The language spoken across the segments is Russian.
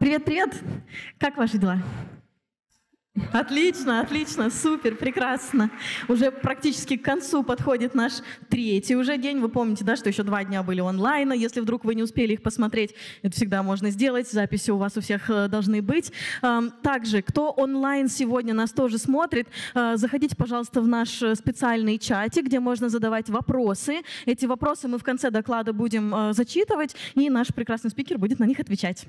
Привет, привет! Как ваши дела? Отлично, отлично, супер, прекрасно. Уже практически к концу подходит наш третий уже день. Вы помните, да, что еще два дня были онлайн. Если вдруг вы не успели их посмотреть, это всегда можно сделать. Записи у вас у всех э, должны быть. Эм, также, кто онлайн сегодня нас тоже смотрит, э, заходите, пожалуйста, в наш э, специальный чатик, где можно задавать вопросы. Эти вопросы мы в конце доклада будем зачитывать, и наш прекрасный спикер будет на них отвечать.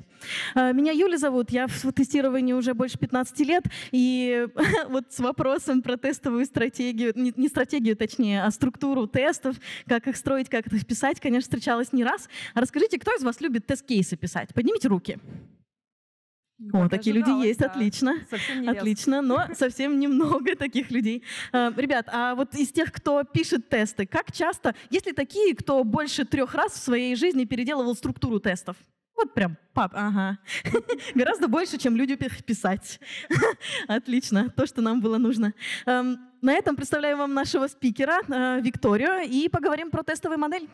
Меня Юля зовут, я в тестировании уже больше 15 лет. И вот с вопросом про тестовую стратегию, не, не стратегию, точнее, а структуру тестов, как их строить, как их писать, конечно, встречалась не раз. А расскажите, кто из вас любит тест-кейсы писать? Поднимите руки. Ну, О, такие люди есть, да. отлично. Совсем отлично, но совсем немного таких людей. А, ребят, а вот из тех, кто пишет тесты, как часто, есть ли такие, кто больше трех раз в своей жизни переделывал структуру тестов? Вот прям пап, ага. Гораздо больше, чем люди писать. Отлично, то, что нам было нужно. Эм, на этом представляю вам нашего спикера э, Викторию и поговорим про тестовую модель.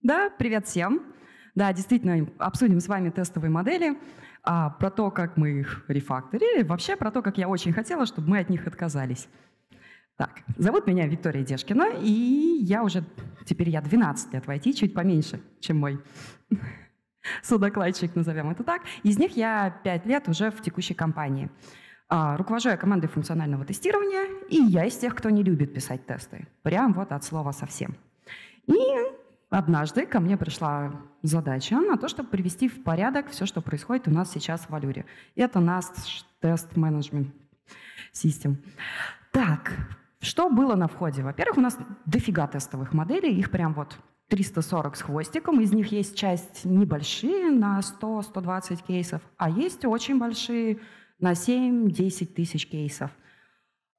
Да, привет всем. Да, действительно, обсудим с вами тестовые модели, а, про то, как мы их рефакторили, вообще про то, как я очень хотела, чтобы мы от них отказались. Так, зовут меня Виктория Дешкина, и я уже, теперь я 12 лет в IT, чуть поменьше, чем мой судокладчик, назовем это так. Из них я пять лет уже в текущей компании. А, руковожу я командой функционального тестирования, и я из тех, кто не любит писать тесты. Прям вот от слова совсем. И однажды ко мне пришла задача на то, чтобы привести в порядок все, что происходит у нас сейчас в Валюре. Это наш тест-менеджмент систем. Так, что было на входе? Во-первых, у нас дофига тестовых моделей, их прям вот 340 с хвостиком, из них есть часть небольшие на 100-120 кейсов, а есть очень большие на 7-10 тысяч кейсов.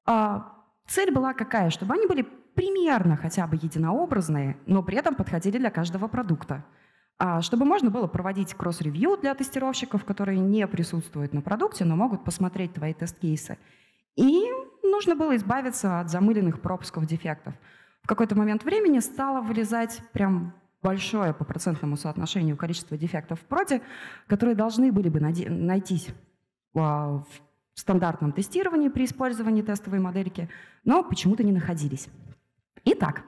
А, цель была какая? Чтобы они были примерно хотя бы единообразные, но при этом подходили для каждого продукта. А, чтобы можно было проводить кросс-ревью для тестировщиков, которые не присутствуют на продукте, но могут посмотреть твои тест-кейсы. И нужно было избавиться от замыленных пропусков, дефектов – в какой-то момент времени стало вылезать прям большое по процентному соотношению количество дефектов в проде, которые должны были бы найтись а, в стандартном тестировании при использовании тестовой модельки, но почему-то не находились. Итак,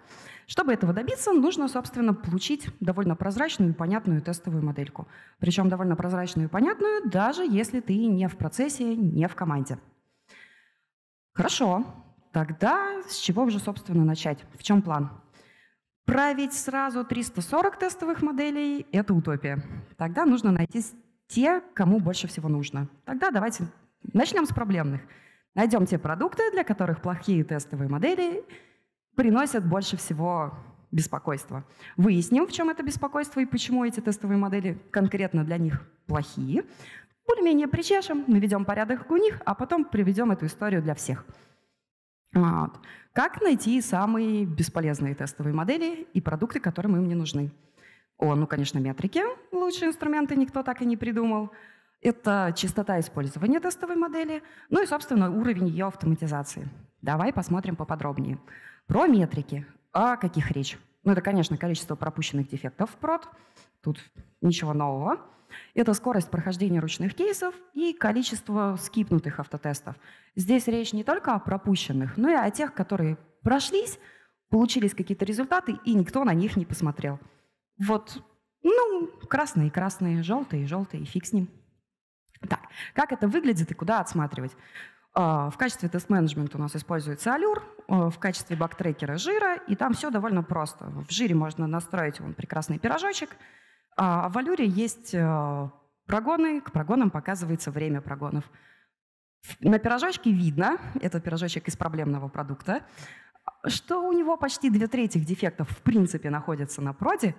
чтобы этого добиться, нужно, собственно, получить довольно прозрачную и понятную тестовую модельку. Причем довольно прозрачную и понятную, даже если ты не в процессе, не в команде. Хорошо, Тогда с чего же, собственно, начать? В чем план? Править сразу 340 тестовых моделей – это утопия. Тогда нужно найти те, кому больше всего нужно. Тогда давайте начнем с проблемных. Найдем те продукты, для которых плохие тестовые модели приносят больше всего беспокойства. Выясним, в чем это беспокойство и почему эти тестовые модели конкретно для них плохие. Более-менее причешем, наведем порядок у них, а потом приведем эту историю для всех – вот. Как найти самые бесполезные тестовые модели и продукты, которым им не нужны? О, ну, конечно, метрики – лучшие инструменты, никто так и не придумал. Это частота использования тестовой модели, ну и, собственно, уровень ее автоматизации. Давай посмотрим поподробнее. Про метрики. О каких речь? Ну, это, конечно, количество пропущенных дефектов в прод. Тут ничего нового. Это скорость прохождения ручных кейсов и количество скипнутых автотестов. Здесь речь не только о пропущенных, но и о тех, которые прошлись, получились какие-то результаты, и никто на них не посмотрел. Вот, ну, красные, красные, желтые, желтые, фиг с ним. Так, как это выглядит и куда отсматривать? А, в качестве тест-менеджмента у нас используется Allure, а, в качестве бактрекера жира, и там все довольно просто. В жире можно настроить вон, прекрасный пирожочек, а, а в Валюре есть э, прогоны, к прогонам показывается время прогонов. На пирожочке видно, этот пирожочек из проблемного продукта, что у него почти две трети дефектов в принципе находятся на проде,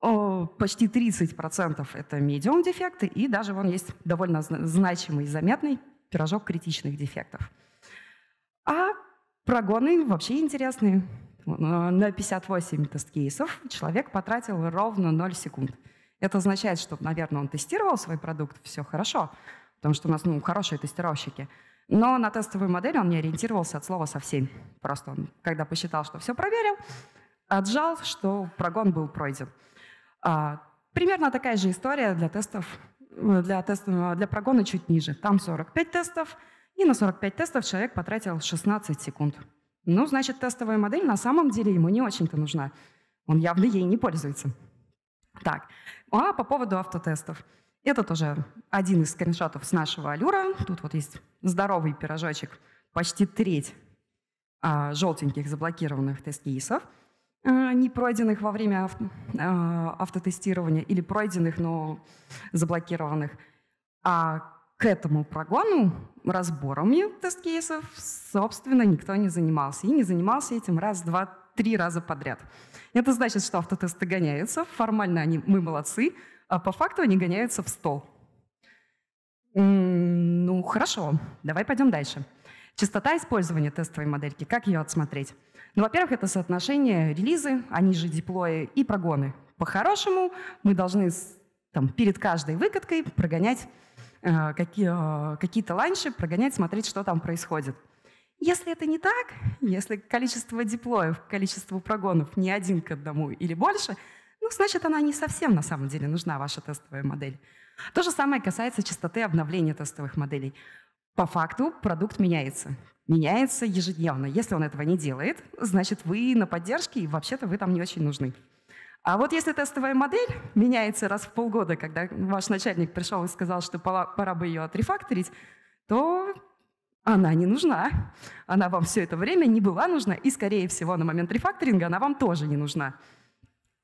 почти 30% это медиум дефекты, и даже вон есть довольно значимый и заметный пирожок критичных дефектов. А прогоны вообще интересные на 58 тест-кейсов человек потратил ровно 0 секунд. Это означает, что, наверное, он тестировал свой продукт, все хорошо, потому что у нас ну, хорошие тестировщики. Но на тестовую модель он не ориентировался от слова совсем. Просто он, когда посчитал, что все проверил, отжал, что прогон был пройден. А, примерно такая же история для тестов, э, для, тест, э, для прогона чуть ниже. Там 45 тестов, и на 45 тестов человек потратил 16 секунд. Ну, значит, тестовая модель на самом деле ему не очень-то нужна. Он явно ей не пользуется. Так, а по поводу автотестов. Это тоже один из скриншотов с нашего алюра. Тут вот есть здоровый пирожочек, почти треть а, желтеньких заблокированных тест-кейсов, а, не пройденных во время авто, а, автотестирования или пройденных, но заблокированных. А к этому прогону разборами тест-кейсов, собственно, никто не занимался. И не занимался этим раз, два, три раза подряд. Это значит, что автотесты гоняются, формально они, мы молодцы, а по факту они гоняются в стол. Ну, хорошо, давай пойдем дальше. Частота использования тестовой модельки, как ее отсмотреть? Ну, во-первых, это соотношение релизы, они а же диплои и прогоны. По-хорошему мы должны там, перед каждой выкаткой прогонять Э, какие, э, какие-то ланчи, прогонять, смотреть, что там происходит. Если это не так, если количество диплоев, количество прогонов не один к одному или больше, ну, значит, она не совсем на самом деле нужна, ваша тестовая модель. То же самое касается частоты обновления тестовых моделей. По факту продукт меняется. Меняется ежедневно. Если он этого не делает, значит, вы на поддержке, и вообще-то вы там не очень нужны. А вот если тестовая модель меняется раз в полгода, когда ваш начальник пришел и сказал, что пора бы ее отрефакторить, то она не нужна. Она вам все это время не была нужна, и, скорее всего, на момент рефакторинга она вам тоже не нужна.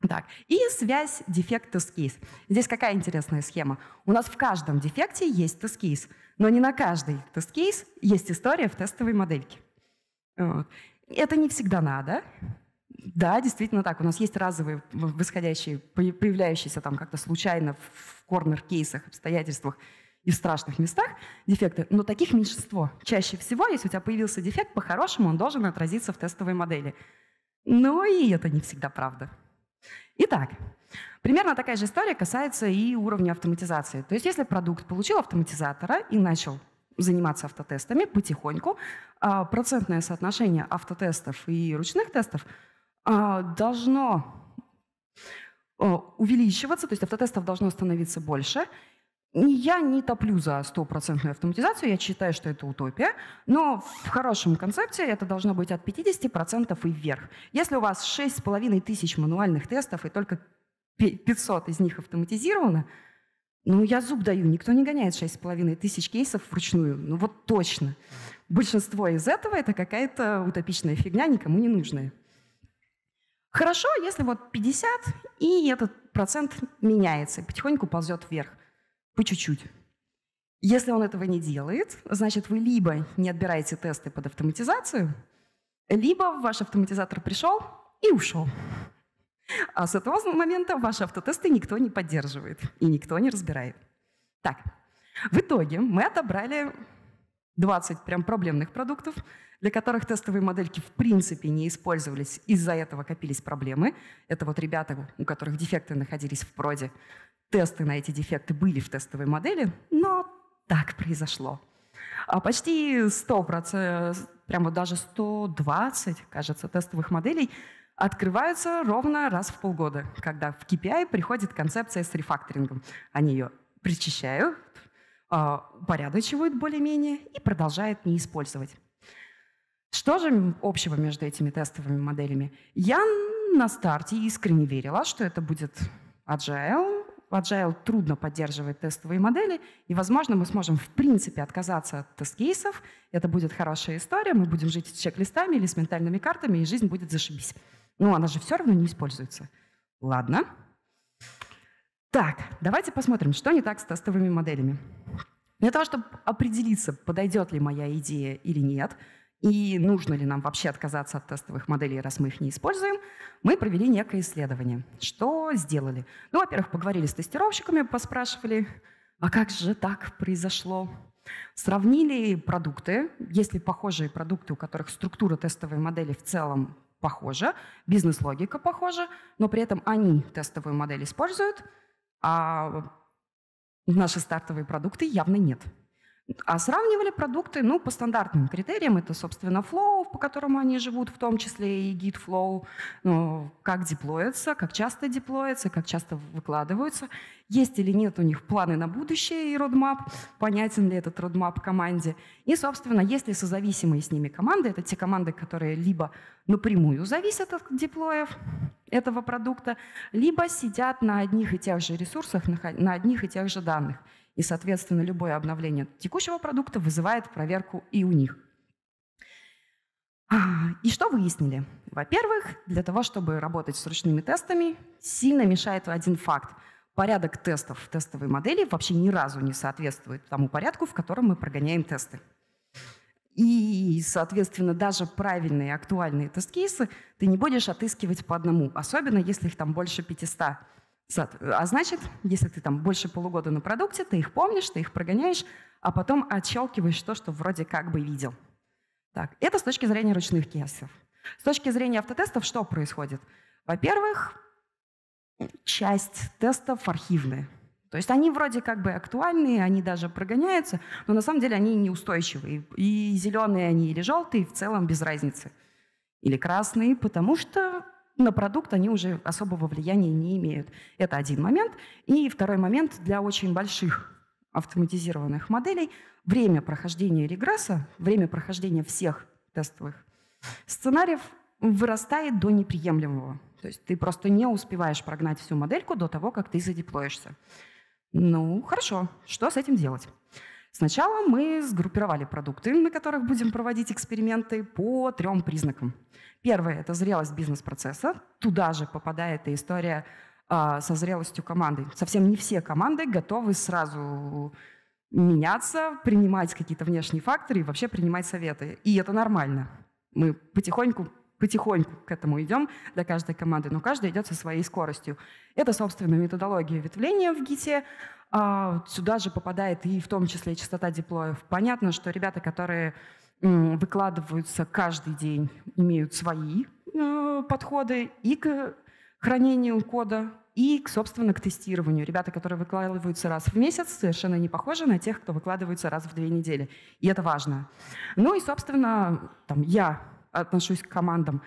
Так. И связь дефект тест кейс. Здесь какая интересная схема. У нас в каждом дефекте есть тест кейс, но не на каждый тест кейс есть история в тестовой модельке. Вот. Это не всегда надо, да, действительно так. У нас есть разовые, восходящие, появляющиеся там как-то случайно в корнер-кейсах, обстоятельствах и в страшных местах дефекты, но таких меньшинство. Чаще всего, если у тебя появился дефект, по-хорошему он должен отразиться в тестовой модели. Но и это не всегда правда. Итак, примерно такая же история касается и уровня автоматизации. То есть если продукт получил автоматизатора и начал заниматься автотестами потихоньку, а процентное соотношение автотестов и ручных тестов – а, должно э, увеличиваться, то есть автотестов должно становиться больше. Я не топлю за стопроцентную автоматизацию, я считаю, что это утопия, но в хорошем концепте это должно быть от 50% и вверх. Если у вас 6,5 тысяч мануальных тестов и только 500 из них автоматизировано, ну, я зуб даю, никто не гоняет 6,5 тысяч кейсов вручную, ну вот точно. Большинство из этого — это какая-то утопичная фигня, никому не нужная. Хорошо, если вот 50, и этот процент меняется, потихоньку ползет вверх, по чуть-чуть. Если он этого не делает, значит, вы либо не отбираете тесты под автоматизацию, либо ваш автоматизатор пришел и ушел. А с этого момента ваши автотесты никто не поддерживает и никто не разбирает. Так, в итоге мы отобрали 20 прям проблемных продуктов, для которых тестовые модельки в принципе не использовались, из-за этого копились проблемы. Это вот ребята, у которых дефекты находились в проде. Тесты на эти дефекты были в тестовой модели, но так произошло. А почти 100%, прямо даже 120, кажется, тестовых моделей открываются ровно раз в полгода, когда в KPI приходит концепция с рефакторингом. Они ее причищаю, а, упорядочивают более-менее и продолжает не использовать. Что же общего между этими тестовыми моделями? Я на старте искренне верила, что это будет Agile. В Agile трудно поддерживать тестовые модели, и, возможно, мы сможем в принципе отказаться от тест-кейсов. Это будет хорошая история, мы будем жить с чек-листами или с ментальными картами, и жизнь будет зашибись. Но она же все равно не используется. Ладно, так, давайте посмотрим, что не так с тестовыми моделями. Для того, чтобы определиться, подойдет ли моя идея или нет, и нужно ли нам вообще отказаться от тестовых моделей, раз мы их не используем, мы провели некое исследование. Что сделали? Ну, во-первых, поговорили с тестировщиками, поспрашивали, а как же так произошло? Сравнили продукты, есть ли похожие продукты, у которых структура тестовой модели в целом похожа, бизнес-логика похожа, но при этом они тестовую модель используют – а наши стартовые продукты явно нет. А сравнивали продукты ну, по стандартным критериям. Это, собственно, флоу, по которому они живут, в том числе и гид флоу, ну, как деплоятся, как часто деплоятся, как часто выкладываются. Есть или нет у них планы на будущее и родмап, понятен ли этот родмап команде. И, собственно, есть ли созависимые с ними команды, это те команды, которые либо напрямую зависят от деплоев этого продукта, либо сидят на одних и тех же ресурсах, на одних и тех же данных – и, соответственно, любое обновление текущего продукта вызывает проверку и у них. А, и что выяснили? Во-первых, для того, чтобы работать с ручными тестами, сильно мешает один факт. Порядок тестов в тестовой модели вообще ни разу не соответствует тому порядку, в котором мы прогоняем тесты. И, соответственно, даже правильные, актуальные тест-кейсы ты не будешь отыскивать по одному, особенно если их там больше 500. А значит, если ты там больше полугода на продукте, ты их помнишь, ты их прогоняешь, а потом отщелкиваешь то, что вроде как бы видел. Так, это с точки зрения ручных кейсов. С точки зрения автотестов что происходит? Во-первых, часть тестов архивные. То есть они вроде как бы актуальные, они даже прогоняются, но на самом деле они неустойчивые. И зеленые они или желтые, в целом без разницы. Или красные, потому что на продукт они уже особого влияния не имеют. Это один момент. И второй момент для очень больших автоматизированных моделей время прохождения регресса, время прохождения всех тестовых сценариев вырастает до неприемлемого. То есть ты просто не успеваешь прогнать всю модельку до того, как ты задеплоишься. Ну, хорошо, что с этим делать? Сначала мы сгруппировали продукты, на которых будем проводить эксперименты по трем признакам. Первое – это зрелость бизнес-процесса. Туда же попадает и история э, со зрелостью команды. Совсем не все команды готовы сразу меняться, принимать какие-то внешние факторы и вообще принимать советы. И это нормально. Мы потихоньку потихоньку к этому идем для каждой команды, но каждая идет со своей скоростью. Это, собственно, методология ветвления в ГИТе. А, сюда же попадает и в том числе частота диплоев. Понятно, что ребята, которые выкладываются каждый день, имеют свои э, подходы и к хранению кода, и, собственно, к тестированию. Ребята, которые выкладываются раз в месяц, совершенно не похожи на тех, кто выкладывается раз в две недели. И это важно. Ну и, собственно, там, я отношусь к командам,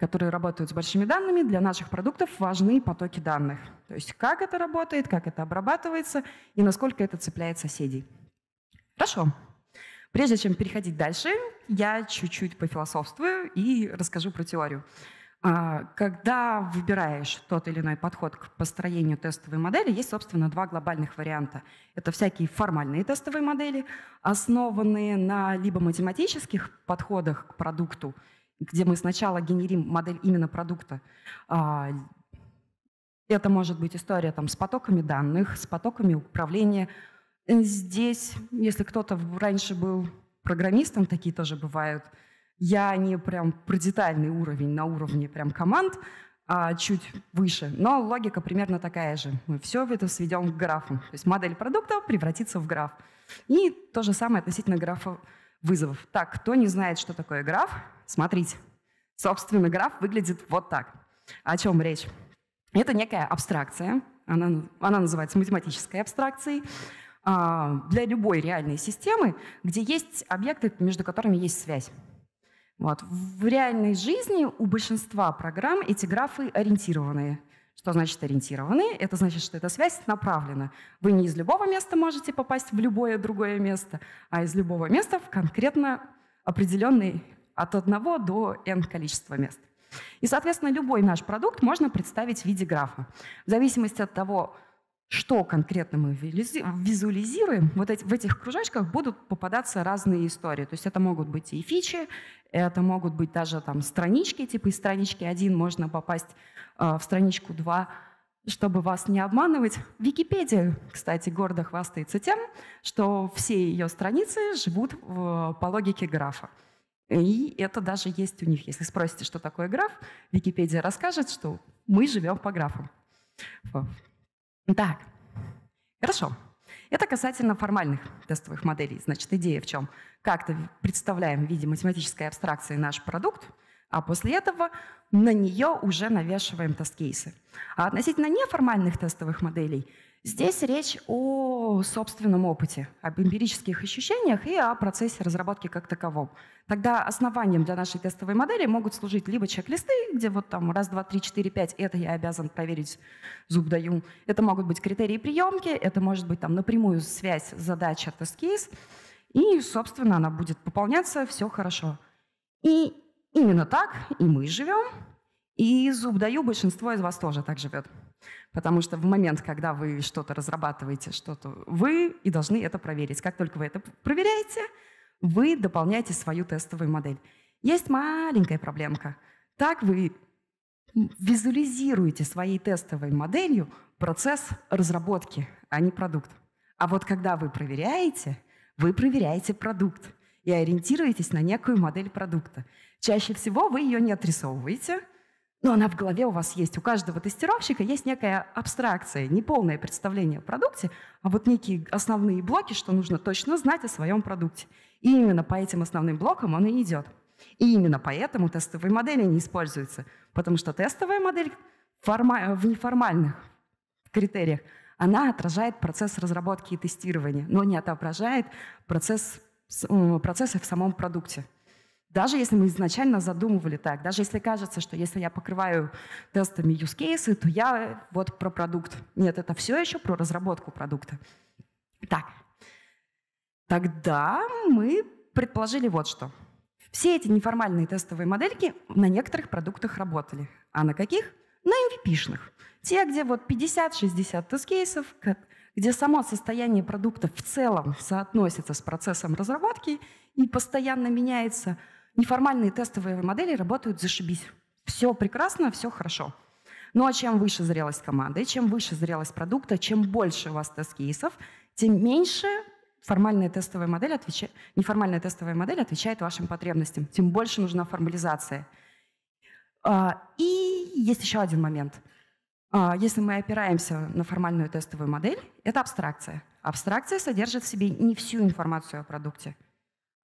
которые работают с большими данными. Для наших продуктов важны потоки данных. То есть как это работает, как это обрабатывается и насколько это цепляет соседей. Хорошо. Прежде чем переходить дальше, я чуть-чуть пофилософствую и расскажу про теорию. А, когда выбираешь тот или иной подход к построению тестовой модели, есть, собственно, два глобальных варианта. Это всякие формальные тестовые модели, основанные на либо математических подходах к продукту, где мы сначала генерим модель именно продукта. А, это может быть история там, с потоками данных, с потоками управления Здесь, если кто-то раньше был программистом, такие тоже бывают, я не прям про детальный уровень, на уровне прям команд, а чуть выше. Но логика примерно такая же. Мы все это сведем к графам. То есть модель продукта превратится в граф. И то же самое относительно графа вызовов. Так, кто не знает, что такое граф, смотрите. Собственно, граф выглядит вот так. О чем речь? Это некая абстракция. Она, она называется математической абстракцией. А, для любой реальной системы, где есть объекты, между которыми есть связь. Вот. В реальной жизни у большинства программ эти графы ориентированные. Что значит ориентированные? Это значит, что эта связь направлена. Вы не из любого места можете попасть в любое другое место, а из любого места в конкретно определенный от одного до n количества мест. И, соответственно, любой наш продукт можно представить в виде графа. В зависимости от того, что конкретно мы визуализируем, вот эти, в этих кружочках будут попадаться разные истории. То есть это могут быть и фичи, это могут быть даже там странички, типа из странички 1 можно попасть э, в страничку 2, чтобы вас не обманывать. Википедия, кстати, гордо хвастается тем, что все ее страницы живут в, по логике графа. И это даже есть у них. Если спросите, что такое граф, Википедия расскажет, что мы живем по графам. Так, хорошо. Это касательно формальных тестовых моделей. Значит, идея в чем? Как-то представляем в виде математической абстракции наш продукт, а после этого на нее уже навешиваем тест-кейсы. А относительно неформальных тестовых моделей – Здесь речь о собственном опыте, об эмпирических ощущениях и о процессе разработки как таковом. Тогда основанием для нашей тестовой модели могут служить либо чек-листы, где вот там раз, два, три, четыре, пять, это я обязан проверить, зуб даю. Это могут быть критерии приемки, это может быть там напрямую связь задача тест-кейс. И, собственно, она будет пополняться, все хорошо. И именно так и мы живем, и зуб даю, большинство из вас тоже так живет. Потому что в момент, когда вы что-то разрабатываете, что-то вы и должны это проверить. Как только вы это проверяете, вы дополняете свою тестовую модель. Есть маленькая проблемка. Так вы визуализируете своей тестовой моделью процесс разработки, а не продукт. А вот когда вы проверяете, вы проверяете продукт и ориентируетесь на некую модель продукта. Чаще всего вы ее не отрисовываете – но ну, она в голове у вас есть. У каждого тестировщика есть некая абстракция, неполное представление о продукте, а вот некие основные блоки, что нужно точно знать о своем продукте. И именно по этим основным блокам он и идет. И именно поэтому тестовые модели не используются, потому что тестовая модель э, в неформальных критериях, она отражает процесс разработки и тестирования, но не отображает процесс, процессы в самом продукте. Даже если мы изначально задумывали так, даже если кажется, что если я покрываю тестами use cases, то я вот про продукт. Нет, это все еще про разработку продукта. Так, тогда мы предположили вот что. Все эти неформальные тестовые модельки на некоторых продуктах работали. А на каких? На MVP-шных. Те, где вот 50-60 тест-кейсов, где само состояние продукта в целом соотносится с процессом разработки и постоянно меняется – Неформальные тестовые модели работают зашибись. Все прекрасно, все хорошо. Ну а чем выше зрелость команды, чем выше зрелость продукта, чем больше у вас тест-кейсов, тем меньше формальная тестовая модель отвечает, неформальная тестовая модель отвечает вашим потребностям, тем больше нужна формализация. А, и есть еще один момент. А, если мы опираемся на формальную тестовую модель, это абстракция. Абстракция содержит в себе не всю информацию о продукте.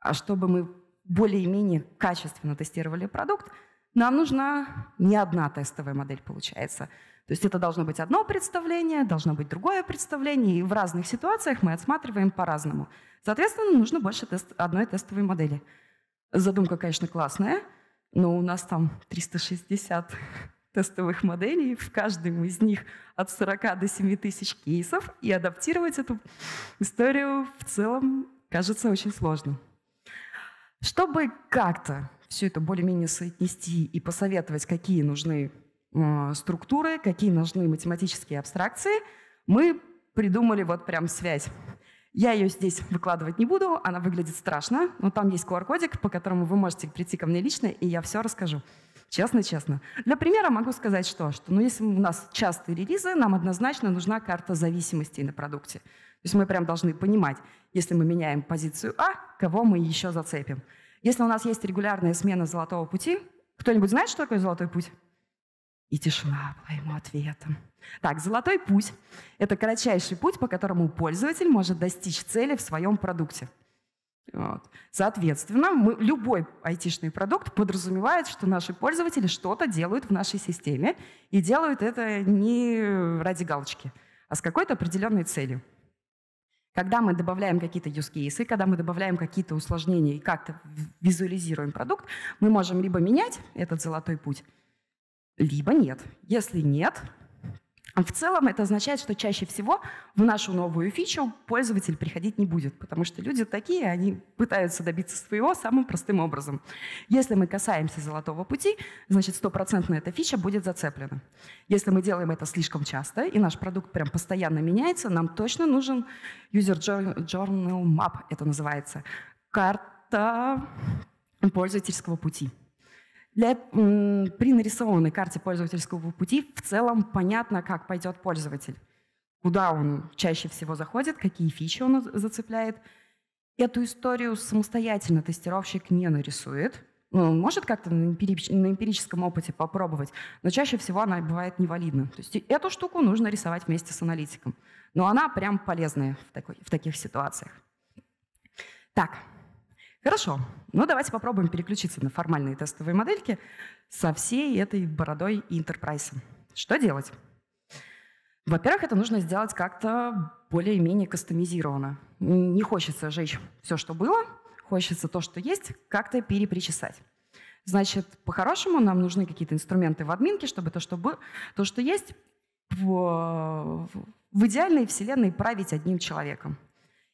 А чтобы мы более-менее качественно тестировали продукт, нам нужна не одна тестовая модель, получается. То есть это должно быть одно представление, должно быть другое представление, и в разных ситуациях мы отсматриваем по-разному. Соответственно, нужно больше тест, одной тестовой модели. Задумка, конечно, классная, но у нас там 360 тестовых моделей, в каждом из них от 40 до 7 тысяч кейсов, и адаптировать эту историю в целом кажется очень сложным. Чтобы как-то все это более-менее соотнести и посоветовать, какие нужны э, структуры, какие нужны математические абстракции, мы придумали вот прям связь. Я ее здесь выкладывать не буду, она выглядит страшно, но там есть QR-кодик, по которому вы можете прийти ко мне лично, и я все расскажу. Честно-честно. Для примера могу сказать, что, что ну, если у нас частые релизы, нам однозначно нужна карта зависимостей на продукте. То есть мы прям должны понимать, если мы меняем позицию А, кого мы еще зацепим. Если у нас есть регулярная смена золотого пути, кто-нибудь знает, что такое золотой путь? И тишина была ему ответом. Так, золотой путь – это кратчайший путь, по которому пользователь может достичь цели в своем продукте – вот. Соответственно, мы, любой айтишный продукт подразумевает, что наши пользователи что-то делают в нашей системе и делают это не ради галочки, а с какой-то определенной целью. Когда мы добавляем какие-то use cases, когда мы добавляем какие-то усложнения и как-то визуализируем продукт, мы можем либо менять этот золотой путь, либо нет. Если нет, в целом это означает, что чаще всего в нашу новую фичу пользователь приходить не будет, потому что люди такие, они пытаются добиться своего самым простым образом. Если мы касаемся золотого пути, значит, стопроцентно эта фича будет зацеплена. Если мы делаем это слишком часто, и наш продукт прям постоянно меняется, нам точно нужен User Journal Map, это называется, карта пользовательского пути. Для, при нарисованной карте пользовательского пути в целом понятно, как пойдет пользователь, куда он чаще всего заходит, какие фичи он зацепляет. Эту историю самостоятельно тестировщик не нарисует. Ну, он может как-то на, эмпирич, на эмпирическом опыте попробовать, но чаще всего она бывает невалидна. То есть эту штуку нужно рисовать вместе с аналитиком. Но она прям полезная в, такой, в таких ситуациях. Так, Хорошо, ну давайте попробуем переключиться на формальные тестовые модельки со всей этой бородой и интерпрайсом. Что делать? Во-первых, это нужно сделать как-то более-менее кастомизированно. Не хочется жечь все, что было, хочется то, что есть, как-то перепричесать. Значит, по-хорошему нам нужны какие-то инструменты в админке, чтобы то, что, бы, то, что есть, в, в идеальной вселенной править одним человеком.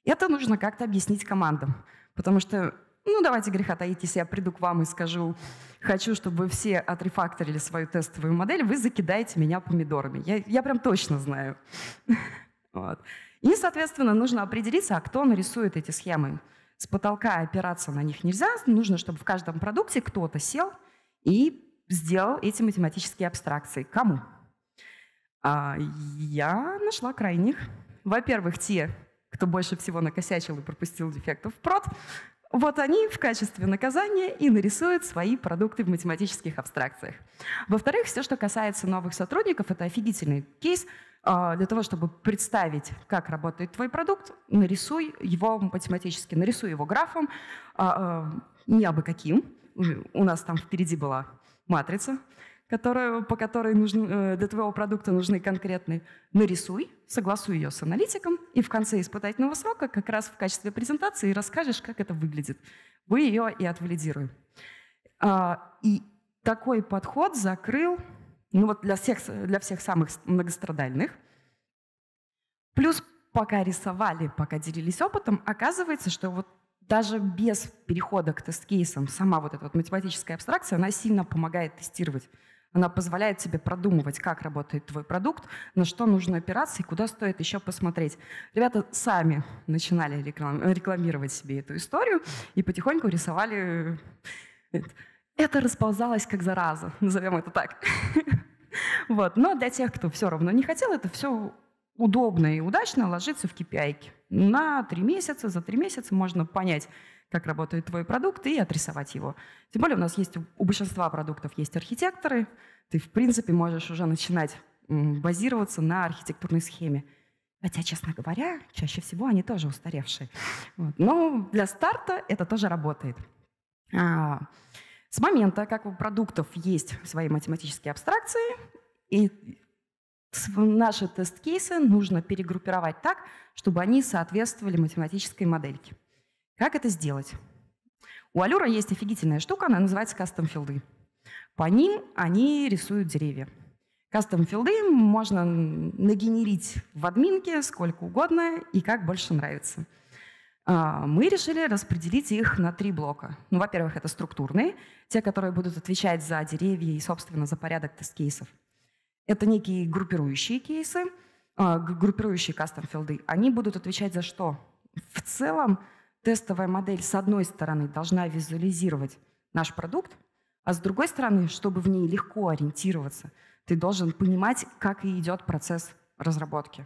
Это нужно как-то объяснить командам. Потому что, ну давайте греха таить, если я приду к вам и скажу, хочу, чтобы вы все отрефакторили свою тестовую модель, вы закидаете меня помидорами. Я, я прям точно знаю. Вот. И, соответственно, нужно определиться, а кто нарисует эти схемы. С потолка опираться на них нельзя. Нужно, чтобы в каждом продукте кто-то сел и сделал эти математические абстракции. Кому? А, я нашла крайних. Во-первых, те, кто больше всего накосячил и пропустил дефектов в прод, вот они в качестве наказания и нарисуют свои продукты в математических абстракциях. Во-вторых, все, что касается новых сотрудников, это офигительный кейс а, для того, чтобы представить, как работает твой продукт, нарисуй его математически, нарисуй его графом, а, а, не абы каким. У нас там впереди была матрица которая, по которой нужны, э, для твоего продукта нужны конкретные, нарисуй, согласуй ее с аналитиком, и в конце испытательного срока как раз в качестве презентации расскажешь, как это выглядит. вы ее и отвалидируем. А, и такой подход закрыл ну вот для, всех, для всех самых многострадальных. Плюс пока рисовали, пока делились опытом, оказывается, что вот даже без перехода к тест-кейсам сама вот эта вот математическая абстракция, она сильно помогает тестировать. Она позволяет себе продумывать, как работает твой продукт, на что нужно опираться и куда стоит еще посмотреть. Ребята сами начинали рекламировать себе эту историю и потихоньку рисовали... Э, это расползалось как зараза, назовем это так. Вот. Но для тех, кто все равно не хотел, это все удобно и удачно ложится в KPI. На три месяца, за три месяца можно понять, как работает твой продукт, и отрисовать его. Тем более у нас есть, у большинства продуктов есть архитекторы, ты, в принципе, можешь уже начинать базироваться на архитектурной схеме. Хотя, честно говоря, чаще всего они тоже устаревшие. Вот. Но для старта это тоже работает. А, с момента, как у продуктов есть свои математические абстракции, и наши тест-кейсы нужно перегруппировать так, чтобы они соответствовали математической модельке. Как это сделать? У Алюра есть офигительная штука, она называется кастом-филды. По ним они рисуют деревья. Кастом-филды можно нагенерить в админке сколько угодно и как больше нравится. А, мы решили распределить их на три блока. Ну, во-первых, это структурные, те, которые будут отвечать за деревья и, собственно, за порядок тест-кейсов. Это некие группирующие кейсы, а, группирующие кастом-филды. Они будут отвечать за что? В целом, тестовая модель с одной стороны должна визуализировать наш продукт, а с другой стороны, чтобы в ней легко ориентироваться, ты должен понимать, как и идет процесс разработки.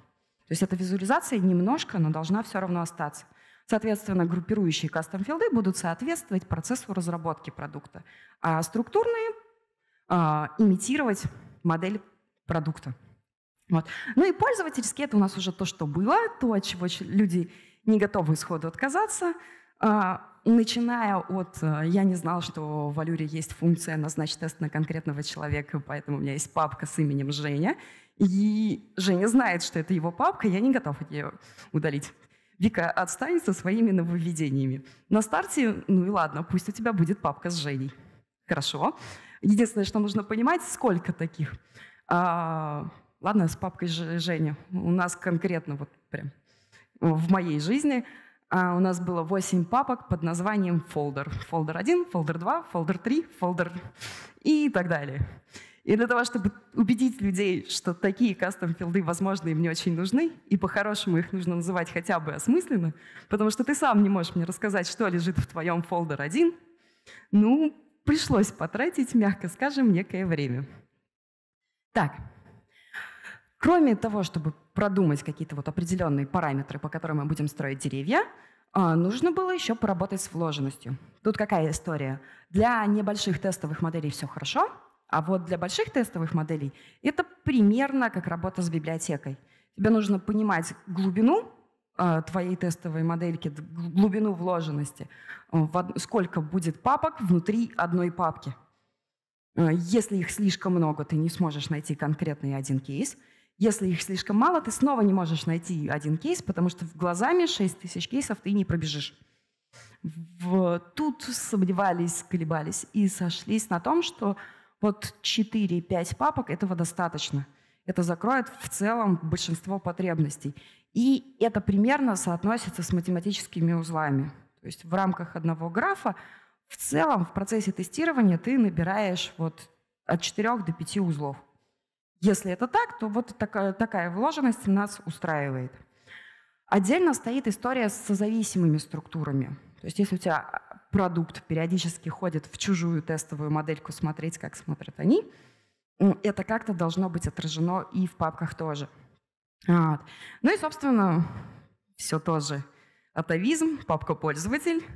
То есть эта визуализация немножко, но должна все равно остаться. Соответственно, группирующие кастом-филды будут соответствовать процессу разработки продукта, а структурные э, имитировать модель продукта. Вот. Ну и пользовательские это у нас уже то, что было, то, от чего люди не готовы сходу отказаться, а, начиная от э, «я не знал, что в Алюре есть функция назначить тест на конкретного человека, поэтому у меня есть папка с именем Женя», и Женя знает, что это его папка, я не готов ее удалить. Вика отстанет со своими нововведениями. На старте, ну и ладно, пусть у тебя будет папка с Женей. Хорошо. Единственное, что нужно понимать, сколько таких. А, ладно, с папкой Женя. У нас конкретно вот прям в моей жизни а, у нас было 8 папок под названием фолдер. Фолдер 1, фолдер 2, фолдер 3, фолдер и так далее. И для того, чтобы убедить людей, что такие кастом-филды, возможно, им не очень нужны, и по-хорошему их нужно называть хотя бы осмысленно, потому что ты сам не можешь мне рассказать, что лежит в твоем фолдер 1, ну, пришлось потратить, мягко скажем, некое время. Так, Кроме того, чтобы продумать какие-то вот определенные параметры, по которым мы будем строить деревья, а, нужно было еще поработать с вложенностью. Тут какая история? Для небольших тестовых моделей все хорошо, а вот для больших тестовых моделей это примерно как работа с библиотекой. Тебе нужно понимать глубину а, твоей тестовой модельки, глубину вложенности, а, сколько будет папок внутри одной папки. Если их слишком много, ты не сможешь найти конкретный один кейс – если их слишком мало, ты снова не можешь найти один кейс, потому что глазами 6 тысяч кейсов ты не пробежишь. В... Тут сомневались, колебались и сошлись на том, что вот 4-5 папок этого достаточно. Это закроет в целом большинство потребностей. И это примерно соотносится с математическими узлами. То есть в рамках одного графа в целом в процессе тестирования ты набираешь вот от 4 до 5 узлов. Если это так, то вот такая, такая вложенность нас устраивает. Отдельно стоит история с созависимыми структурами. То есть если у тебя а, продукт периодически ходит в чужую тестовую модельку смотреть, как смотрят они, ну, это как-то должно быть отражено и в папках тоже. А, вот. Ну и, собственно, все тоже атовизм, папка «Пользователь».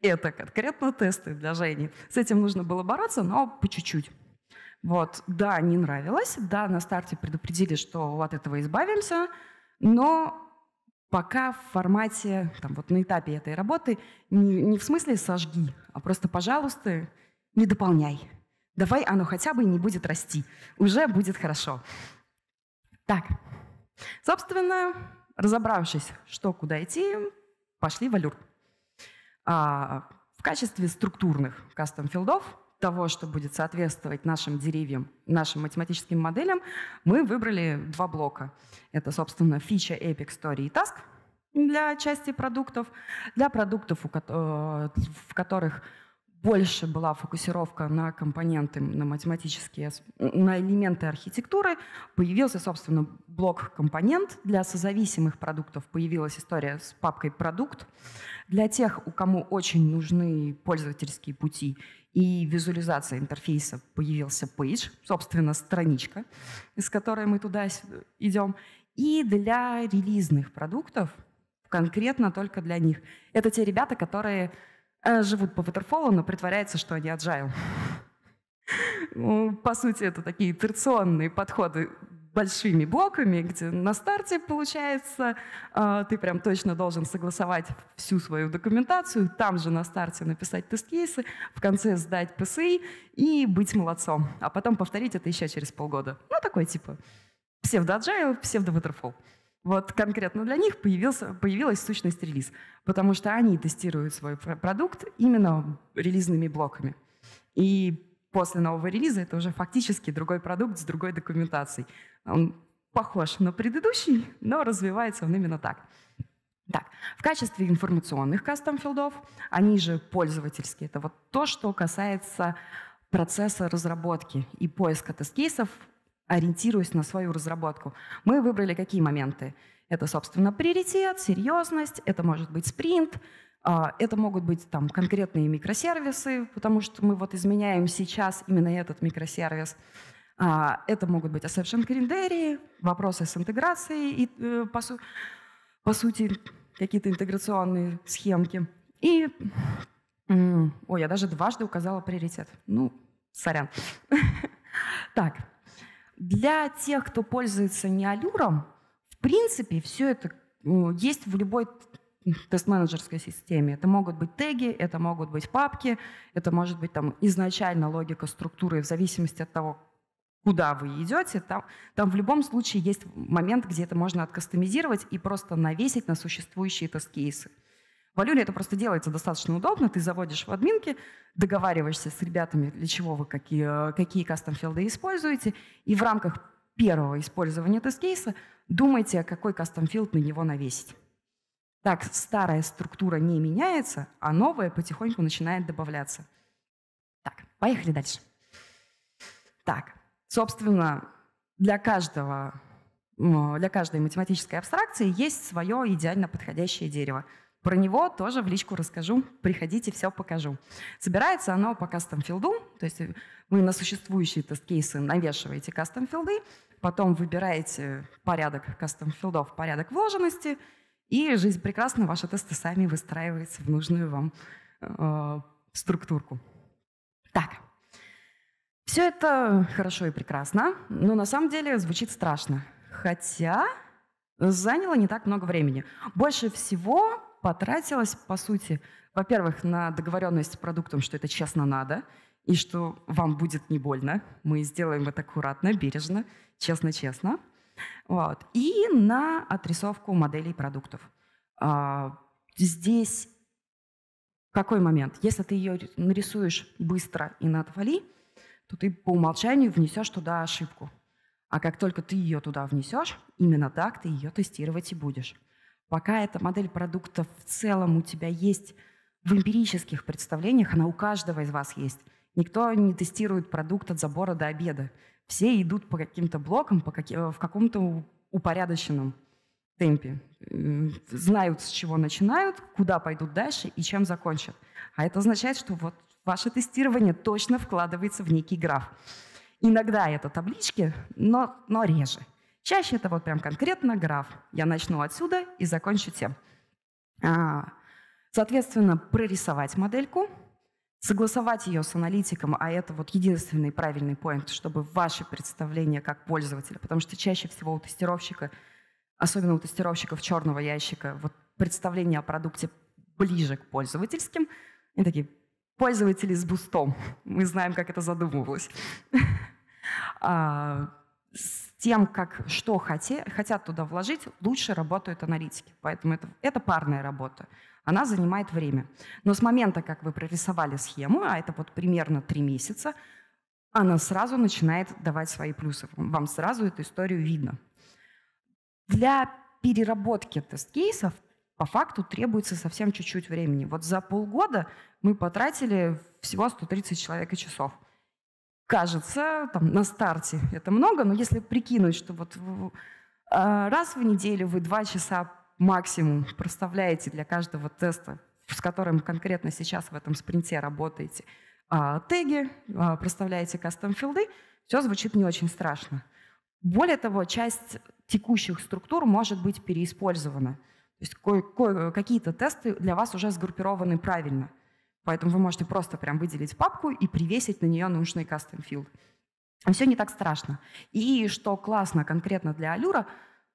Это конкретно тесты для Жени. С этим нужно было бороться, но по чуть-чуть. Вот, да, не нравилось, да, на старте предупредили, что от этого избавимся, но пока в формате, там, вот на этапе этой работы, не, не в смысле сожги, а просто, пожалуйста, не дополняй. Давай оно хотя бы не будет расти. Уже будет хорошо. Так, собственно, разобравшись, что куда идти, пошли в Алюр. А, в качестве структурных кастом-филдов того, что будет соответствовать нашим деревьям, нашим математическим моделям, мы выбрали два блока. Это, собственно, фича Epic Story и Task для части продуктов. Для продуктов, э, в которых больше была фокусировка на компоненты, на математические, на элементы архитектуры. Появился, собственно, блок компонент. Для созависимых продуктов появилась история с папкой продукт. Для тех, у кому очень нужны пользовательские пути и визуализация интерфейса появился пейдж, собственно, страничка, из которой мы туда идем. И для релизных продуктов, конкретно только для них, это те ребята, которые э, живут по Waterfall, но притворяются, что они agile. Ну, по сути, это такие традиционные подходы большими блоками, где на старте получается, а, ты прям точно должен согласовать всю свою документацию, там же на старте написать тест-кейсы, в конце сдать ПСИ и быть молодцом. А потом повторить это еще через полгода. Ну, такой типа псевдо-agile, псевдо-waterfall. Вот конкретно для них появился, появилась сущность релиз, потому что они тестируют свой продукт именно релизными блоками. И после нового релиза это уже фактически другой продукт с другой документацией. Он похож на предыдущий, но развивается он именно так. Так, в качестве информационных кастом-филдов, они же пользовательские, это вот то, что касается процесса разработки и поиска тест-кейсов, ориентируясь на свою разработку. Мы выбрали какие моменты? Это, собственно, приоритет, серьезность, это может быть спринт, а, это могут быть там конкретные микросервисы, потому что мы вот изменяем сейчас именно этот микросервис. А, это могут быть assumption календарии, вопросы с интеграцией и, э, по, су по сути, какие-то интеграционные схемки. И, ой, я даже дважды указала приоритет. Ну, сорян. Так, для тех, кто пользуется не алюром, в принципе, все это ну, есть в любой тест-менеджерской системе. Это могут быть теги, это могут быть папки, это может быть там изначально логика структуры в зависимости от того, куда вы идете, там, там в любом случае есть момент, где это можно откастомизировать и просто навесить на существующие тест-кейсы. В Алюре это просто делается достаточно удобно. Ты заводишь в админке, договариваешься с ребятами, для чего вы какие, какие кастом-филды используете, и в рамках первого использования тест-кейса думайте, какой кастом-филд на него навесить. Так старая структура не меняется, а новая потихоньку начинает добавляться. Так, поехали дальше. Так, собственно, для каждого для каждой математической абстракции есть свое идеально подходящее дерево. Про него тоже в личку расскажу. Приходите, все покажу. Собирается оно по кастом-филду, то есть вы на существующие тест-кейсы навешиваете кастом-филды, потом выбираете порядок кастом-филдов, порядок вложенности — и жизнь прекрасна, ваши тесты сами выстраиваются в нужную вам э, структурку. Так, все это хорошо и прекрасно, но на самом деле звучит страшно. Хотя заняло не так много времени. Больше всего потратилось, по сути, во-первых, на договоренность с продуктом, что это честно надо, и что вам будет не больно. Мы сделаем это аккуратно, бережно, честно-честно. Вот. И на отрисовку моделей продуктов. А, здесь какой момент? Если ты ее нарисуешь быстро и на отвали, то ты по умолчанию внесешь туда ошибку. А как только ты ее туда внесешь, именно так ты ее тестировать и будешь. Пока эта модель продукта в целом у тебя есть в эмпирических представлениях, она у каждого из вас есть. Никто не тестирует продукт от забора до обеда все идут по каким-то блокам, по каким, э, в каком-то упорядоченном темпе. Знают, с чего начинают, куда пойдут дальше и чем закончат. А это означает, что вот ваше тестирование точно вкладывается в некий граф. Иногда это таблички, но, но реже. Чаще это вот прям конкретно граф. Я начну отсюда и закончу тем. А, соответственно, прорисовать модельку – согласовать ее с аналитиком, а это вот единственный правильный поинт, чтобы ваше представление как пользователя, потому что чаще всего у тестировщика, особенно у тестировщиков черного ящика, вот представление о продукте ближе к пользовательским, и такие, пользователи с бустом, мы знаем, как это задумывалось. А, с тем, как что хотят туда вложить, лучше работают аналитики. Поэтому это, это парная работа она занимает время. Но с момента, как вы прорисовали схему, а это вот примерно три месяца, она сразу начинает давать свои плюсы. Вам сразу эту историю видно. Для переработки тест-кейсов по факту требуется совсем чуть-чуть времени. Вот за полгода мы потратили всего 130 человек и часов. Кажется, там, на старте это много, но если прикинуть, что вот а, раз в неделю вы два часа максимум проставляете для каждого теста, с которым конкретно сейчас в этом спринте работаете, а, теги, а, проставляете кастом-филды, все звучит не очень страшно. Более того, часть текущих структур может быть переиспользована. То есть какие-то тесты для вас уже сгруппированы правильно. Поэтому вы можете просто прям выделить папку и привесить на нее нужный custom филд. Все не так страшно. И что классно конкретно для Алюра,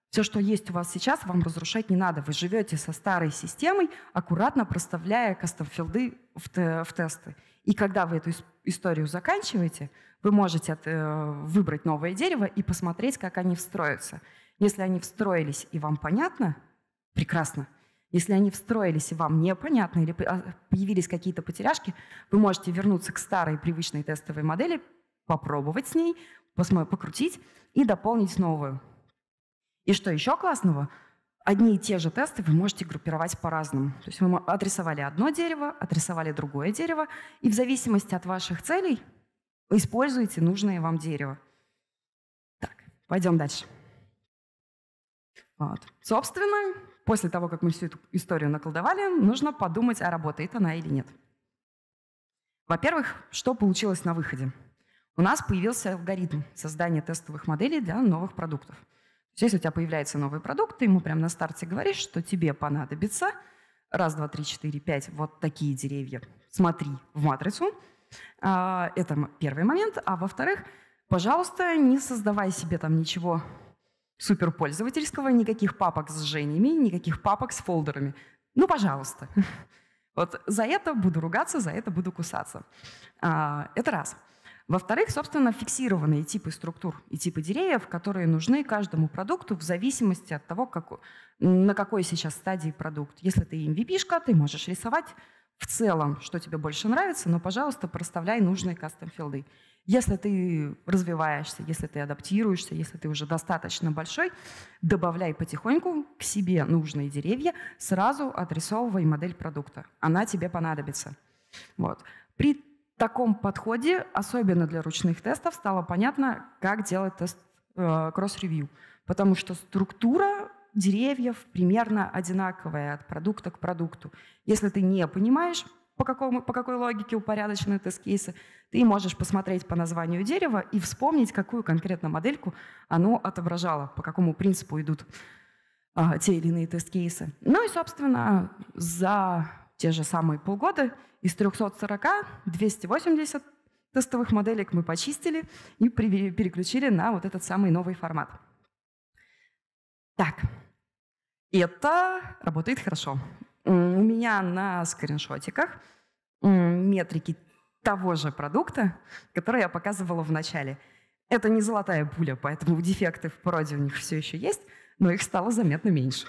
все, что есть у вас сейчас, вам разрушать не надо. Вы живете со старой системой, аккуратно проставляя кастомфилды в, те, в тесты. И когда вы эту историю заканчиваете, вы можете от, э, выбрать новое дерево и посмотреть, как они встроятся. Если они встроились и вам понятно, прекрасно. Если они встроились и вам непонятно или а, появились какие-то потеряшки, вы можете вернуться к старой привычной тестовой модели, попробовать с ней, посмотреть, покрутить и дополнить новую. И что еще классного? Одни и те же тесты вы можете группировать по-разному. То есть вы отрисовали одно дерево, отрисовали другое дерево, и в зависимости от ваших целей используете нужное вам дерево. Так, пойдем дальше. Вот. Собственно, после того, как мы всю эту историю наколдовали, нужно подумать, а работает она или нет. Во-первых, что получилось на выходе? У нас появился алгоритм создания тестовых моделей для новых продуктов – есть, если у тебя появляется новый продукт, ты ему прямо на старте говоришь, что тебе понадобится раз, два, три, четыре, пять, вот такие деревья. Смотри в матрицу. А, это первый момент. А во-вторых, пожалуйста, не создавай себе там ничего суперпользовательского, никаких папок с Женями, никаких папок с фолдерами. Ну, пожалуйста. Вот за это буду ругаться, за это буду кусаться. А, это раз. Во-вторых, собственно, фиксированные типы структур и типы деревьев, которые нужны каждому продукту в зависимости от того, как, на какой сейчас стадии продукт. Если ты MVP-шка, ты можешь рисовать в целом, что тебе больше нравится, но, пожалуйста, проставляй нужные кастом-филды. Если ты развиваешься, если ты адаптируешься, если ты уже достаточно большой, добавляй потихоньку к себе нужные деревья, сразу отрисовывай модель продукта. Она тебе понадобится. Вот. При таком подходе, особенно для ручных тестов, стало понятно, как делать тест э, кросс-ревью, потому что структура деревьев примерно одинаковая от продукта к продукту. Если ты не понимаешь, по, какому, по какой логике упорядочены тест-кейсы, ты можешь посмотреть по названию дерева и вспомнить, какую конкретно модельку оно отображало, по какому принципу идут а, те или иные тест-кейсы. Ну и, собственно, за те же самые полгода, из 340 280 тестовых моделек мы почистили и переключили на вот этот самый новый формат. Так, это работает хорошо. У меня на скриншотиках метрики того же продукта, который я показывала в начале. Это не золотая пуля, поэтому дефекты в породе у них все еще есть, но их стало заметно меньше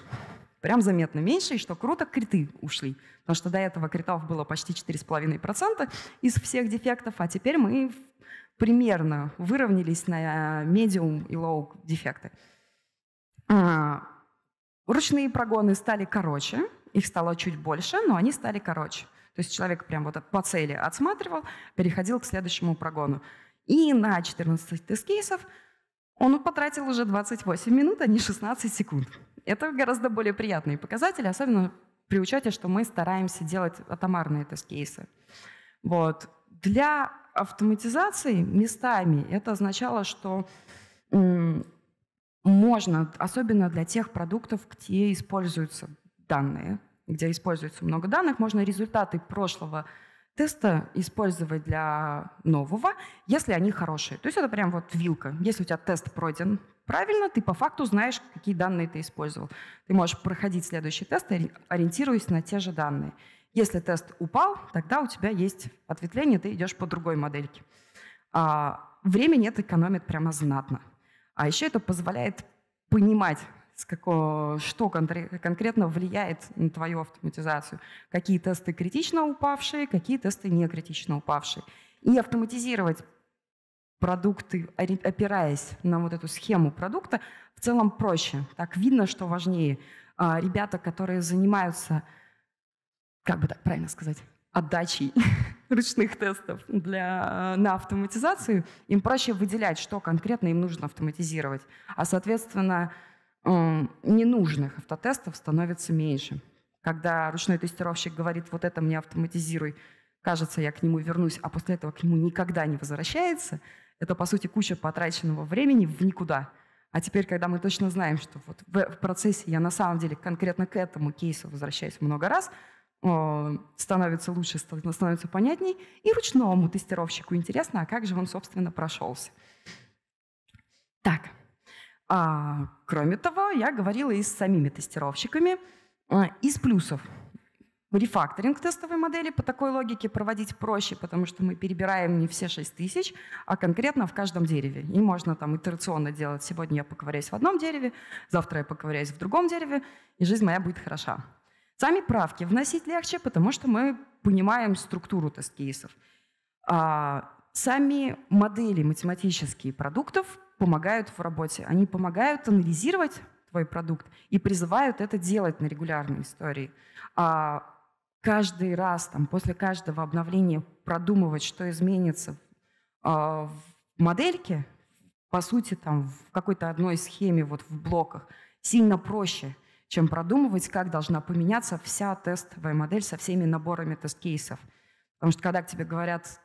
прям заметно меньше, и что круто, криты ушли. Потому что до этого критов было почти 4,5% из всех дефектов, а теперь мы примерно выровнялись на э, медиум и low дефекты. А, ручные прогоны стали короче, их стало чуть больше, но они стали короче. То есть человек прям вот по цели отсматривал, переходил к следующему прогону. И на 14 тест-кейсов он потратил уже 28 минут, а не 16 секунд. Это гораздо более приятные показатели, особенно при учете, что мы стараемся делать атомарные тест-кейсы. Вот. Для автоматизации местами это означало, что можно, особенно для тех продуктов, где используются данные, где используется много данных, можно результаты прошлого теста использовать для нового, если они хорошие. То есть это прям вот вилка. Если у тебя тест пройден правильно, ты по факту знаешь, какие данные ты использовал. Ты можешь проходить следующий тест, ориентируясь на те же данные. Если тест упал, тогда у тебя есть ответвление, ты идешь по другой модельке. А, Времени это экономит прямо знатно. А еще это позволяет понимать, с какого, что конкретно влияет на твою автоматизацию. Какие тесты критично упавшие, какие тесты не критично упавшие. И автоматизировать продукты, опираясь на вот эту схему продукта, в целом проще. Так видно, что важнее. А, ребята, которые занимаются, как бы так правильно сказать, отдачей ручных тестов для, э, на автоматизацию, им проще выделять, что конкретно им нужно автоматизировать. А, соответственно, ненужных автотестов становится меньше. Когда ручной тестировщик говорит, вот это мне автоматизируй, кажется, я к нему вернусь, а после этого к нему никогда не возвращается – это, по сути, куча потраченного времени в никуда. А теперь, когда мы точно знаем, что вот в процессе я на самом деле конкретно к этому кейсу возвращаюсь много раз, э, становится лучше, становится понятней, и ручному тестировщику интересно, а как же он, собственно, прошелся. Так, а, кроме того, я говорила и с самими тестировщиками. Э, из плюсов – Рефакторинг тестовой модели по такой логике проводить проще, потому что мы перебираем не все 6 тысяч, а конкретно в каждом дереве. И можно там итерационно делать. Сегодня я поковыряюсь в одном дереве, завтра я поковыряюсь в другом дереве, и жизнь моя будет хороша. Сами правки вносить легче, потому что мы понимаем структуру тест-кейсов. А сами модели математические продуктов помогают в работе. Они помогают анализировать твой продукт и призывают это делать на регулярной истории. А каждый раз, там, после каждого обновления продумывать, что изменится а, в модельке, по сути, там, в какой-то одной схеме, вот в блоках, сильно проще, чем продумывать, как должна поменяться вся тестовая модель со всеми наборами тест-кейсов. Потому что когда к тебе говорят,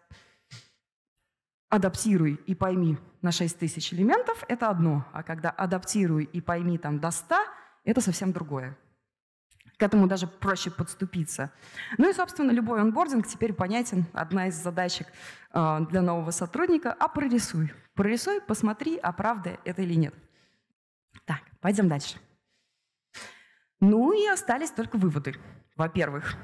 адаптируй и пойми на 6 тысяч элементов, это одно. А когда адаптируй и пойми там до 100, это совсем другое этому даже проще подступиться. Ну и, собственно, любой онбординг теперь понятен. Одна из задачек э, для нового сотрудника – а прорисуй. Прорисуй, посмотри, а правда это или нет. Так, пойдем дальше. Ну и остались только выводы. Во-первых,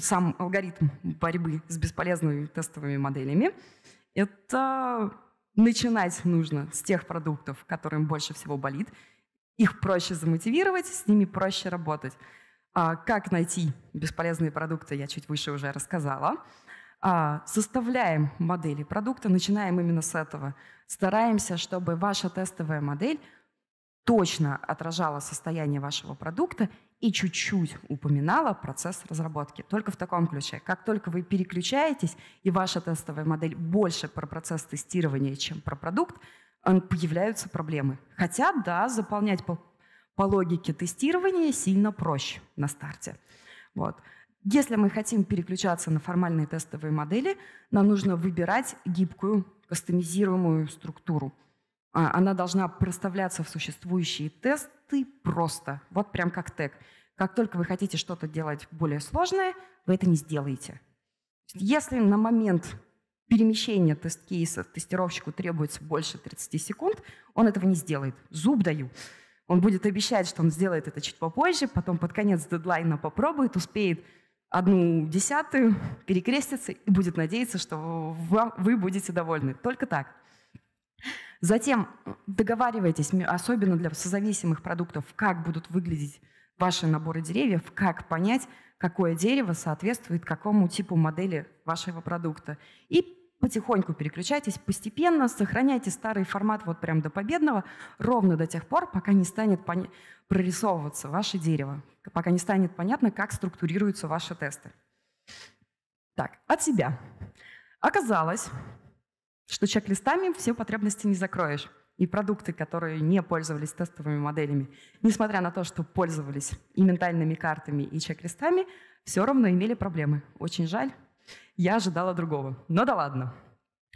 сам алгоритм борьбы с бесполезными тестовыми моделями – это начинать нужно с тех продуктов, которым больше всего болит, их проще замотивировать, с ними проще работать. А как найти бесполезные продукты, я чуть выше уже рассказала. А, составляем модели продукта, начинаем именно с этого. Стараемся, чтобы ваша тестовая модель точно отражала состояние вашего продукта и чуть-чуть упоминала процесс разработки. Только в таком ключе. Как только вы переключаетесь, и ваша тестовая модель больше про процесс тестирования, чем про продукт, появляются проблемы. Хотя, да, заполнять по логике тестирования сильно проще на старте. Вот. Если мы хотим переключаться на формальные тестовые модели, нам нужно выбирать гибкую, кастомизируемую структуру. А, она должна проставляться в существующие тесты просто, вот прям как тег. Как только вы хотите что-то делать более сложное, вы это не сделаете. Если на момент перемещения тест-кейса тестировщику требуется больше 30 секунд, он этого не сделает. Зуб даю. Он будет обещать, что он сделает это чуть попозже, потом под конец дедлайна попробует, успеет одну десятую, перекрестится и будет надеяться, что вы будете довольны. Только так. Затем э, договаривайтесь, особенно для созависимых продуктов, как будут выглядеть ваши наборы деревьев, как понять, какое дерево соответствует какому типу модели вашего продукта. И потихоньку переключайтесь, постепенно сохраняйте старый формат вот прям до победного, ровно до тех пор, пока не станет пони- прорисовываться ваше дерево, пока не станет понятно, как структурируются ваши тесты. Так, от себя. Оказалось, что чек-листами все потребности не закроешь. И продукты, которые не пользовались тестовыми моделями, несмотря на то, что пользовались и ментальными картами, и чек-листами, все равно имели проблемы. Очень жаль, я ожидала другого. Но да ладно.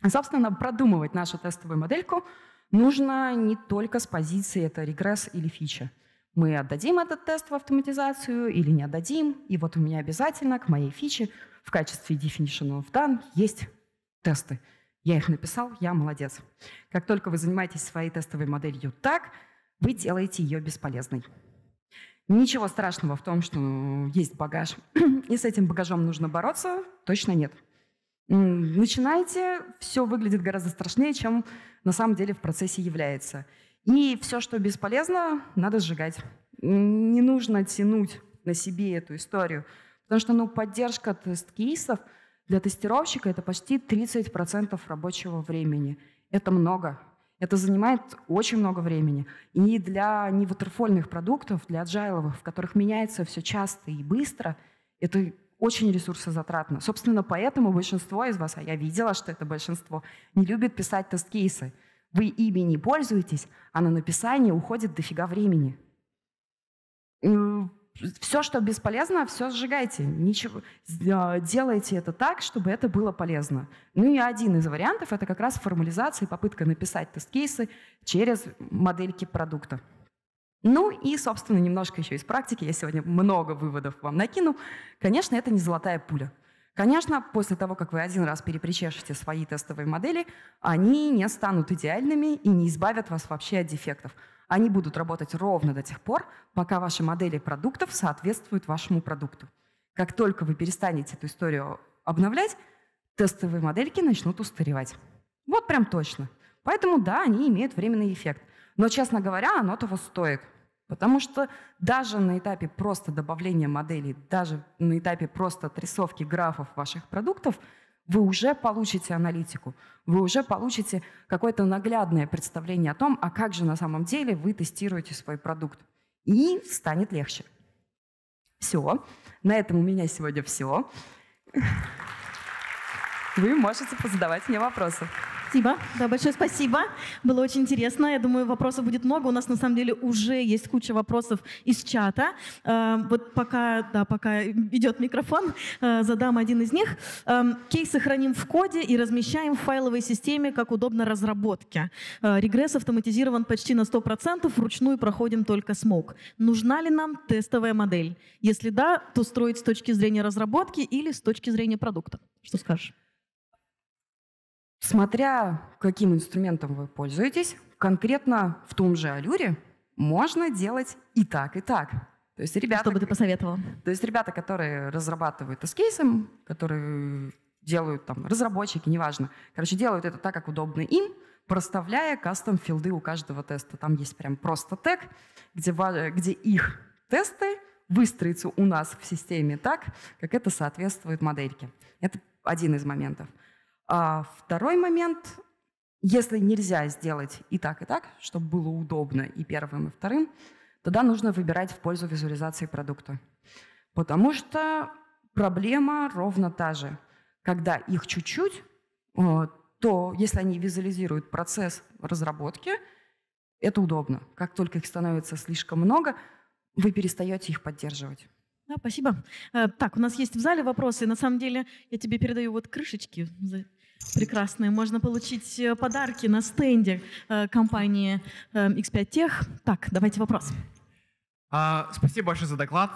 Собственно, продумывать нашу тестовую модельку нужно не только с позиции это регресс или фича. Мы отдадим этот тест в автоматизацию или не отдадим, и вот у меня обязательно к моей фиче в качестве definition of done есть тесты. Я их написал, я молодец. Как только вы занимаетесь своей тестовой моделью так, вы делаете ее бесполезной. Ничего страшного в том, что есть багаж. И с этим багажом нужно бороться, точно нет. Начинайте, все выглядит гораздо страшнее, чем на самом деле в процессе является. И все, что бесполезно, надо сжигать. Не нужно тянуть на себе эту историю, потому что ну, поддержка тест-кейсов для тестировщика – это почти 30% рабочего времени. Это много. Это занимает очень много времени. И для не ватерфольных продуктов, для аджайловых, в которых меняется все часто и быстро, это очень ресурсозатратно. Собственно, поэтому большинство из вас, а я видела, что это большинство, не любит писать тест-кейсы. Вы ими не пользуетесь, а на написание уходит дофига времени все, что бесполезно, все сжигайте. Ничего. А, делайте это так, чтобы это было полезно. Ну и один из вариантов – это как раз формализация, попытка написать тест-кейсы через модельки продукта. Ну и, собственно, немножко еще из практики, я сегодня много выводов вам накину. Конечно, это не золотая пуля. Конечно, после того, как вы один раз перепричешете свои тестовые модели, они не станут идеальными и не избавят вас вообще от дефектов – они будут работать ровно до тех пор, пока ваши модели продуктов соответствуют вашему продукту. Как только вы перестанете эту историю обновлять, тестовые модельки начнут устаревать. Вот прям точно. Поэтому да, они имеют временный эффект. Но, честно говоря, оно того стоит. Потому что даже на этапе просто добавления моделей, даже на этапе просто отрисовки графов ваших продуктов – вы уже получите аналитику, вы уже получите какое-то наглядное представление о том, а как же на самом деле вы тестируете свой продукт. И станет легче. Все. На этом у меня сегодня все. Вы можете позадавать мне вопросы. Спасибо. Да, большое спасибо. Было очень интересно. Я думаю, вопросов будет много. У нас на самом деле уже есть куча вопросов из чата. Э, вот пока, да, пока идет микрофон, э, задам один из них. Эм, Кейсы храним в коде и размещаем в файловой системе, как удобно разработке. Э, регресс автоматизирован почти на 100%, вручную проходим только смог. Нужна ли нам тестовая модель? Если да, то строить с точки зрения разработки или с точки зрения продукта? Что скажешь? Смотря каким инструментом вы пользуетесь, конкретно в том же алюре можно делать и так, и так. То есть ребята, Что бы ты посоветовал? То есть ребята, которые разрабатывают эскейсом, которые делают там разработчики, неважно. Короче, делают это так, как удобно им, проставляя кастом филды у каждого теста. Там есть прям просто тег, где, где их тесты выстроятся у нас в системе так, как это соответствует модельке. Это один из моментов – а второй момент, если нельзя сделать и так, и так, чтобы было удобно и первым, и вторым, тогда нужно выбирать в пользу визуализации продукта. Потому что проблема ровно та же. Когда их чуть-чуть, а, то если они визуализируют процесс разработки, это удобно. Как только их становится слишком много, вы перестаете их поддерживать. Да, спасибо. Э, так, у нас есть в зале вопросы. На самом деле, я тебе передаю вот крышечки Прекрасные. Можно получить э, подарки на стенде э, компании э, X5 Tech. Так, давайте вопрос. А, спасибо большое за доклад.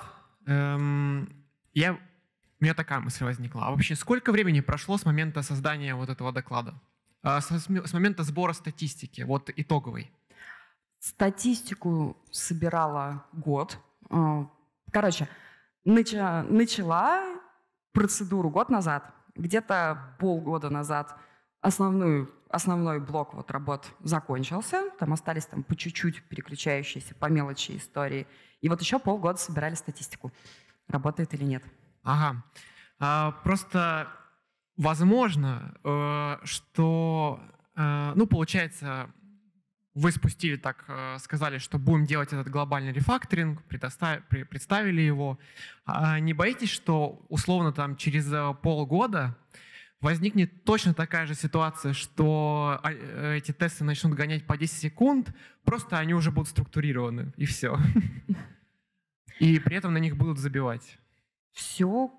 Эм, я, у меня такая мысль возникла. А вообще, сколько времени прошло с момента создания вот этого доклада? А, с, с момента сбора статистики, вот итоговой? Статистику собирала год. Короче, начала, начала процедуру год назад – где-то полгода назад основную, основной блок вот работ закончился, там остались там по чуть-чуть переключающиеся, по мелочи истории. И вот еще полгода собирали статистику, работает или нет. Ага. А, просто возможно, э, что, э, ну, получается, вы спустили так, э, сказали, что будем делать этот глобальный рефакторинг, представили его. А, не боитесь, что условно там через э, полгода возникнет точно такая же ситуация, что а, э, эти тесты начнут гонять по 10 секунд, просто они уже будут структурированы, и все. И при этом на них будут забивать. Все.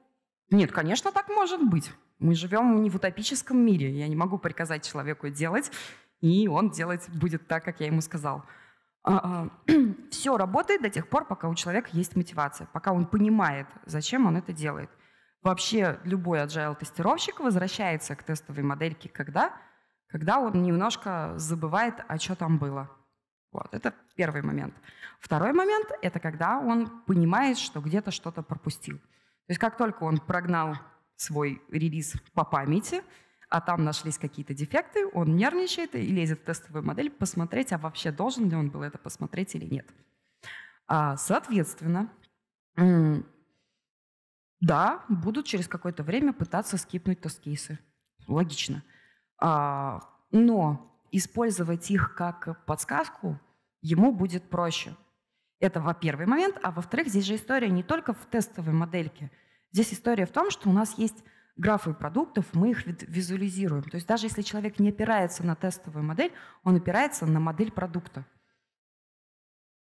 Нет, конечно, так может быть. Мы живем не в утопическом мире. Я не могу приказать человеку делать и он делать будет так, как я ему сказал. А, а, Все работает до тех пор, пока у человека есть мотивация, пока он понимает, зачем он это делает. Вообще любой agile-тестировщик возвращается к тестовой модельке, когда? Когда он немножко забывает, а что там было. Вот, это первый момент. Второй момент – это когда он понимает, что где-то что-то пропустил. То есть как только он прогнал свой релиз по памяти – а там нашлись какие-то дефекты, он нервничает и лезет в тестовую модель посмотреть, а вообще должен ли он был это посмотреть или нет. А, соответственно, да, будут через какое-то время пытаться скипнуть тест-кейсы. Логично. А, но использовать их как подсказку ему будет проще. Это во первый момент. А во-вторых, здесь же история не только в тестовой модельке. Здесь история в том, что у нас есть графы продуктов, мы их визуализируем. То есть даже если человек не опирается на тестовую модель, он опирается на модель продукта.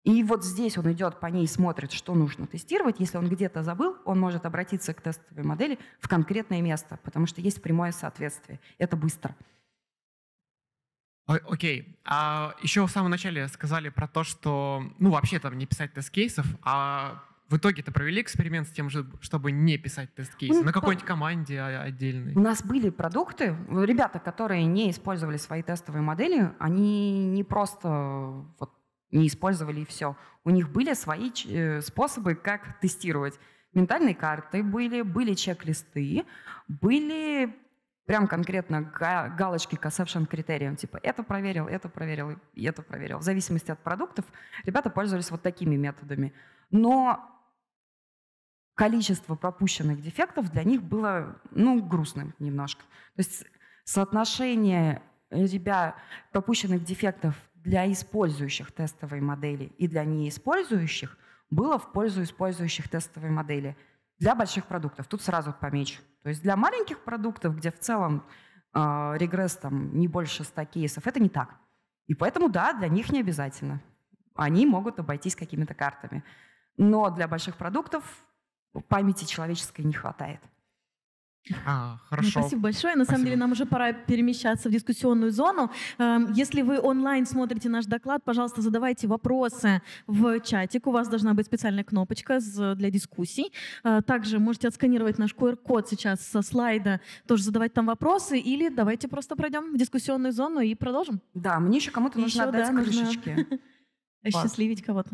И вот здесь он идет по ней, смотрит, что нужно тестировать. Если он где-то забыл, он может обратиться к тестовой модели в конкретное место, потому что есть прямое соответствие. Это быстро. Окей. Okay. А еще в самом начале сказали про то, что, ну, вообще там не писать тест-кейсов, а в итоге-то провели эксперимент с тем, чтобы не писать тест-кейсы ну, на какой-нибудь команде а, отдельной? У нас были продукты. Ребята, которые не использовали свои тестовые модели, они не просто вот, не использовали и все. У них были свои э, способы, как тестировать. Ментальные карты были, были чек-листы, были прям конкретно галочки к assumption критериям, типа это проверил, это проверил и это проверил. В зависимости от продуктов ребята пользовались вот такими методами. Но количество пропущенных дефектов для них было, ну, грустным немножко. То есть соотношение э, ребят пропущенных дефектов для использующих тестовые модели и для неиспользующих было в пользу использующих тестовые модели для больших продуктов. Тут сразу помечу. То есть для маленьких продуктов, где в целом э, регресс там не больше 100 кейсов, это не так. И поэтому, да, для них не обязательно. Они могут обойтись какими-то картами. Но для больших продуктов памяти человеческой не хватает. А, ну, хорошо. Спасибо большое. На Спасибо. самом деле нам уже пора перемещаться в дискуссионную зону. Эм, если вы онлайн смотрите наш доклад, пожалуйста, задавайте вопросы в чатик. У вас должна быть специальная кнопочка для дискуссий. Э, также можете отсканировать наш QR-код сейчас со слайда, тоже задавать там вопросы. Или давайте просто пройдем в дискуссионную зону и продолжим. Да, мне еще кому-то нужно еще, отдать да, крышечки. Счастливить кого-то.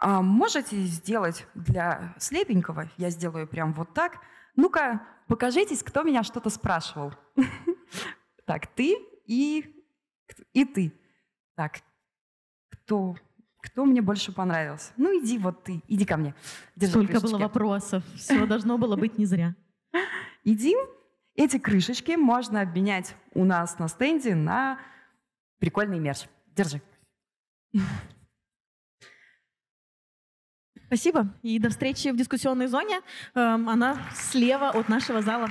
А можете сделать для слепенького, я сделаю прям вот так. Ну-ка, покажитесь, кто меня что-то спрашивал. Так, ты и, и ты. Так, кто, кто мне больше понравился? Ну, иди вот ты, иди ко мне. Держи Сколько крышечки. было вопросов, все должно было быть не зря. Иди. Эти крышечки можно обменять у нас на стенде на прикольный мерч. Держи. Спасибо. И до встречи в дискуссионной зоне. Эм, она слева от нашего зала.